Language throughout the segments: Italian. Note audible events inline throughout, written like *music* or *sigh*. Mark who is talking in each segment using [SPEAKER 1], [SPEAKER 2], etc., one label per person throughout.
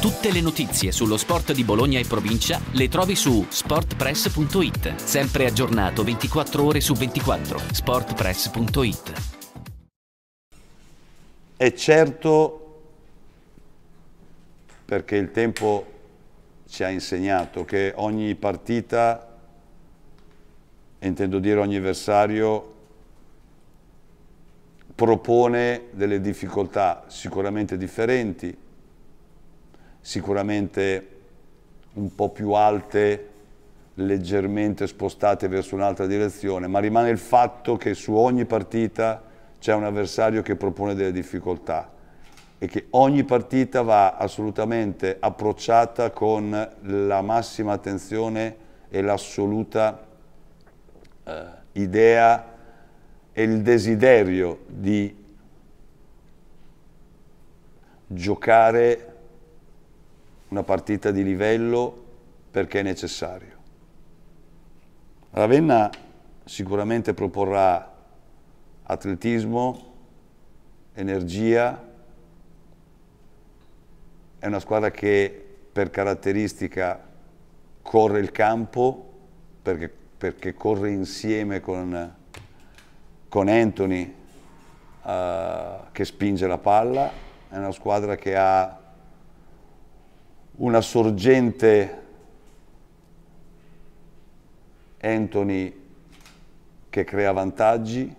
[SPEAKER 1] Tutte le notizie sullo sport di Bologna e provincia le trovi su sportpress.it, sempre aggiornato 24 ore su 24, sportpress.it. E certo, perché il tempo ci ha insegnato che ogni partita, intendo dire ogni avversario, propone delle difficoltà sicuramente differenti, sicuramente un po' più alte, leggermente spostate verso un'altra direzione, ma rimane il fatto che su ogni partita c'è un avversario che propone delle difficoltà e che ogni partita va assolutamente approcciata con la massima attenzione e l'assoluta eh, idea e il desiderio di giocare una partita di livello perché è necessario. Ravenna sicuramente proporrà atletismo, energia, è una squadra che per caratteristica corre il campo perché, perché corre insieme con, con Anthony uh, che spinge la palla, è una squadra che ha una sorgente Anthony che crea vantaggi,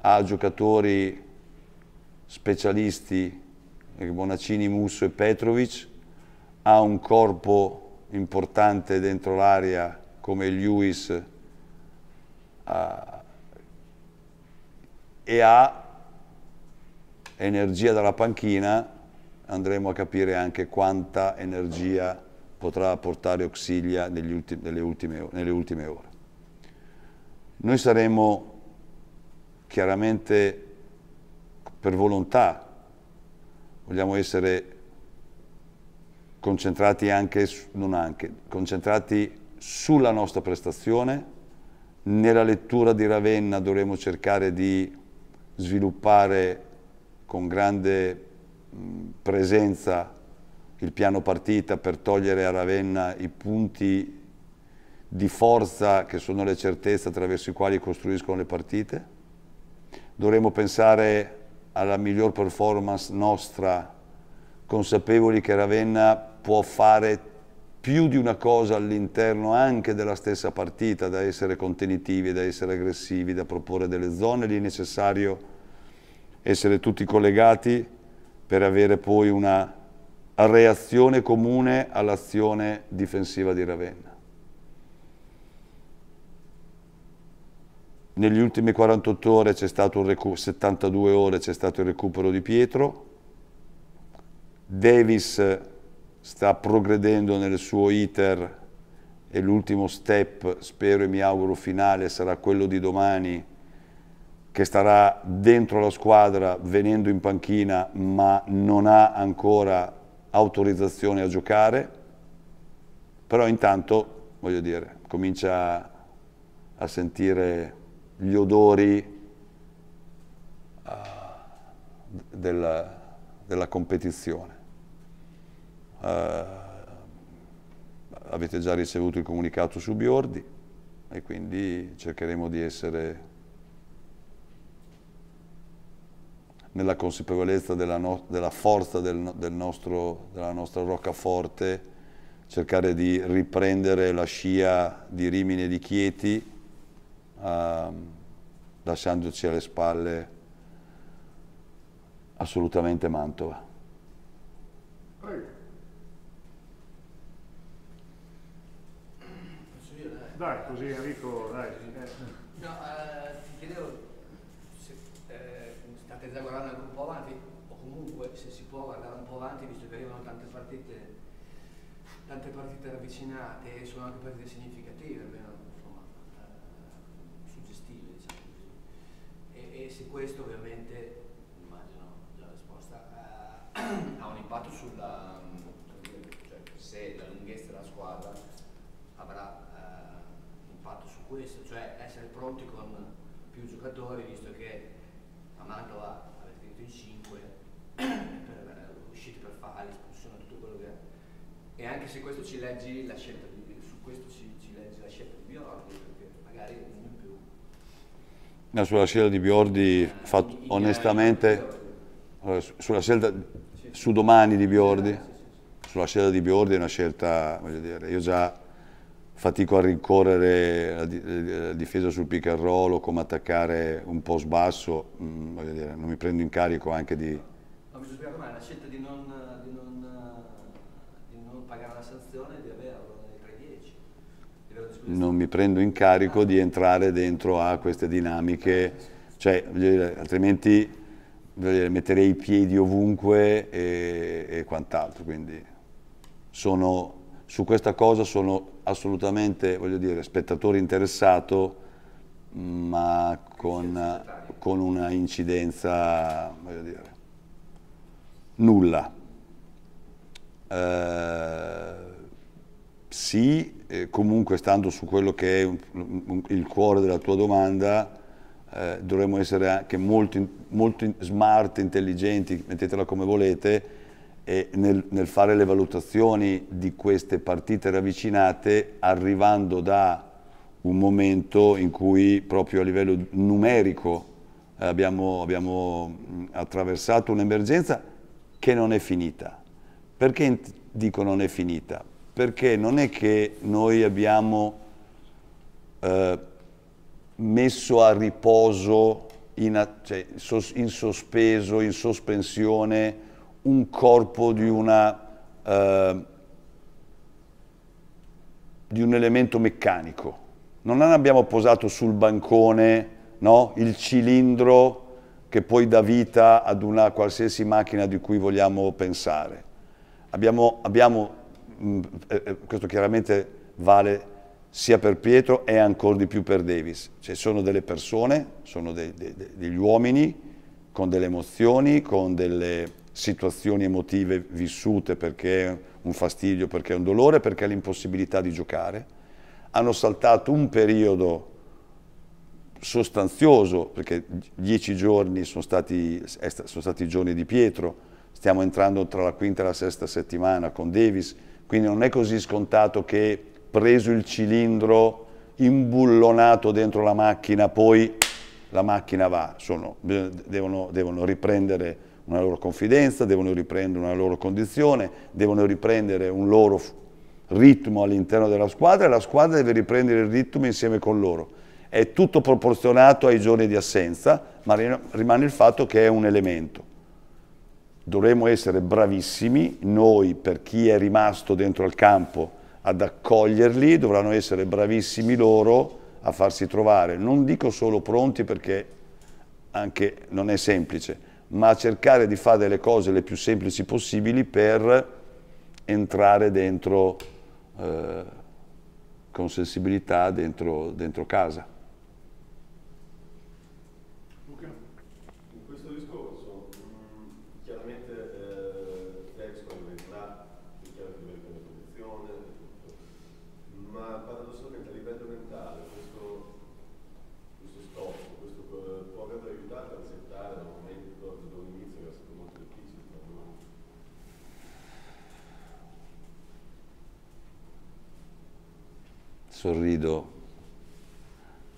[SPEAKER 1] ha giocatori specialisti, Bonaccini, Musso e Petrovic, ha un corpo importante dentro l'area come Lewis ha, e ha energia dalla panchina andremo a capire anche quanta energia potrà portare Auxilia ulti, nelle, ultime, nelle ultime ore. Noi saremo chiaramente per volontà, vogliamo essere concentrati anche, non anche, concentrati sulla nostra prestazione. Nella lettura di Ravenna dovremo cercare di sviluppare con grande presenza il piano partita per togliere a Ravenna i punti di forza che sono le certezze attraverso i quali costruiscono le partite. Dovremmo pensare alla miglior performance nostra, consapevoli che Ravenna può fare più di una cosa all'interno anche della stessa partita, da essere contenitivi, da essere aggressivi, da proporre delle zone, lì è necessario essere tutti collegati per avere poi una reazione comune all'azione difensiva di Ravenna. Negli ultimi 48 ore c'è stato un 72 ore c'è stato il recupero di Pietro. Davis sta progredendo nel suo iter e l'ultimo step, spero e mi auguro finale, sarà quello di domani che starà dentro la squadra venendo in panchina ma non ha ancora autorizzazione a giocare, però intanto, voglio dire, comincia a sentire gli odori uh, della, della, competizione. Uh, avete già ricevuto il comunicato su Biordi e quindi cercheremo di essere nella consapevolezza della, no, della forza del, del nostro, della nostra roccaforte, cercare di riprendere la scia di Rimini e di Chieti, ehm, lasciandoci alle spalle assolutamente Mantova. Prego. Dai, così Enrico, dai. No, eh. tende a guardare anche un po' avanti o comunque se si può guardare un po' avanti visto che arrivano tante partite tante partite ravvicinate e sono anche partite significative almeno insomma eh, suggestive diciamo così e, e se questo ovviamente immagino la risposta eh, *clears throat* ha un impatto sulla mm, cioè, se la lunghezza della squadra avrà eh, impatto su questo cioè essere pronti con più giocatori visto che ma Mantova aveva vinto in 5 *clears throat* per, uscite per fare, l'espulsione, tutto quello che è. E anche se questo ci leggi la scelta di, su questo ci, ci leggi la scelta di Biordi, perché magari uno in più. No, sulla scelta di Biordi, eh, fatto, in, onestamente, in sulla scelta sì. su domani di Biordi, sì, sì, sulla scelta di Biordi è una scelta, voglio dire, io già fatico a rincorrere eh, la, difesa sul pick and roll o come attaccare un post basso, mm, voglio dire, non mi prendo in carico anche di... Ma mi spiego mai la scelta di non, di, non, di non pagare la sanzione di averlo nei 3-10? Non mi prendo in carico ah. di entrare dentro a queste dinamiche, eh, cioè, dire, altrimenti dire, metterei i piedi ovunque e, e quant'altro, quindi sono su questa cosa sono assolutamente, voglio dire, spettatore interessato, ma con, con una incidenza, voglio dire, nulla. Eh, sì, comunque stando su quello che è il cuore della tua domanda, eh, dovremmo essere anche molto, molto smart, intelligenti, mettetela come volete, nel, nel, fare le valutazioni di queste partite ravvicinate arrivando da un momento in cui proprio a livello numerico eh, abbiamo, abbiamo attraversato un'emergenza che non è finita. Perché dico non è finita? Perché non è che noi abbiamo eh, messo a riposo, in, cioè, in sospeso, in sospensione, un corpo di, una, eh, di un elemento meccanico. Non abbiamo posato sul bancone no? il cilindro che poi dà vita ad una qualsiasi macchina di cui vogliamo pensare. Abbiamo, abbiamo mh, mm, eh, eh, questo chiaramente vale sia per Pietro e ancora di più per Davis. Cioè sono delle persone, sono de, de, de, degli uomini con delle emozioni, con delle situazioni emotive vissute perché è un fastidio, perché è un dolore, perché è l'impossibilità di giocare. Hanno saltato un periodo sostanzioso, perché dieci giorni sono stati, sono stati giorni di Pietro, stiamo entrando tra la quinta e la sesta settimana con Davis, quindi non è così scontato che preso il cilindro imbullonato dentro la macchina, poi la macchina va, sono, devono, devono riprendere una loro confidenza, devono riprendere una loro condizione, devono riprendere un loro ritmo all'interno della squadra e la squadra deve riprendere il ritmo insieme con loro. È tutto proporzionato ai giorni di assenza, ma rimane il fatto che è un elemento. Dovremmo essere bravissimi, noi per chi è rimasto dentro al campo ad accoglierli, dovranno essere bravissimi loro a farsi trovare. Non dico solo pronti perché anche non è semplice, ma cercare di fare delle cose le più semplici possibili per entrare dentro eh, con sensibilità dentro, dentro casa. sorrido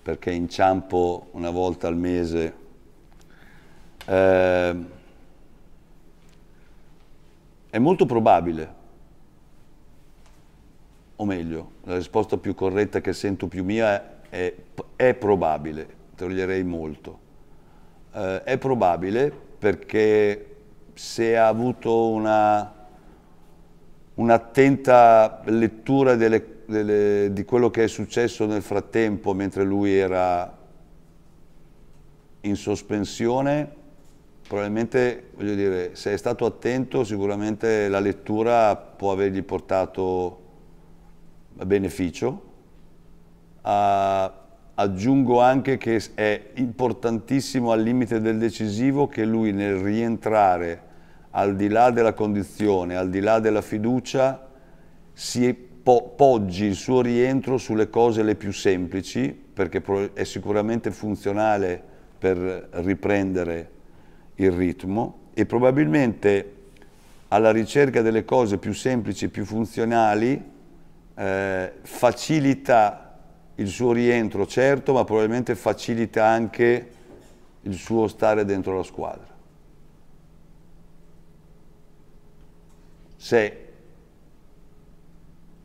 [SPEAKER 1] perché inciampo una volta al mese. Eh, è molto probabile, o meglio, la risposta più corretta che sento più mia è, è probabile, toglierei molto. Eh, è probabile perché se ha avuto una un'attenta lettura delle cose, delle, di quello che è successo nel frattempo mentre lui era in sospensione, probabilmente, voglio dire, se è stato attento sicuramente la lettura può avergli portato beneficio. Ah, aggiungo anche che è importantissimo al limite del decisivo che lui nel rientrare al di là della condizione, al di là della fiducia, si po poggi il suo rientro sulle cose le più semplici, perché è sicuramente funzionale per riprendere il ritmo e probabilmente alla ricerca delle cose più semplici e più funzionali eh, facilita il suo rientro, certo, ma probabilmente facilita anche il suo stare dentro la squadra. Se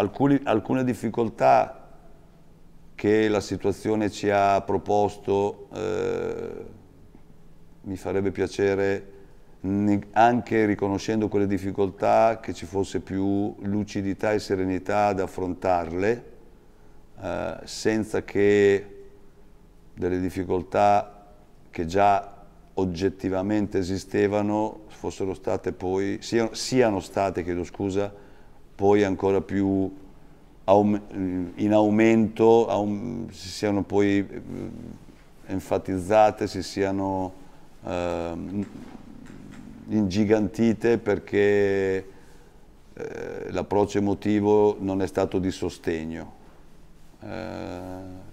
[SPEAKER 1] alcuni, alcune difficoltà che la situazione ci ha proposto eh, mi farebbe piacere anche riconoscendo quelle difficoltà che ci fosse più lucidità e serenità ad affrontarle eh, senza che delle difficoltà che già oggettivamente esistevano fossero state poi siano, siano state chiedo scusa poi ancora più in aumento, si siano poi eh, enfatizzate, si siano eh, ingigantite perché eh, l'approccio emotivo non è stato di sostegno. Eh,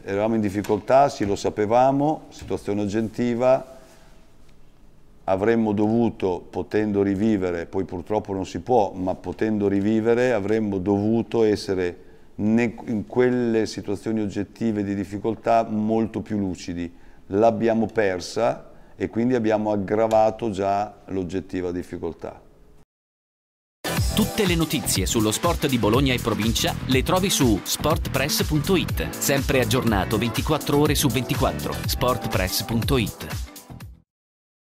[SPEAKER 1] eravamo in difficoltà, sì lo sapevamo, situazione oggettiva, avremmo dovuto, potendo rivivere, poi purtroppo non si può, ma potendo rivivere, avremmo dovuto essere in quelle situazioni oggettive di difficoltà molto più lucidi. L'abbiamo persa e quindi abbiamo aggravato già l'oggettiva difficoltà. Tutte le notizie sullo sport di Bologna e provincia le trovi su sportpress.it, sempre aggiornato 24 ore su 24, sportpress.it.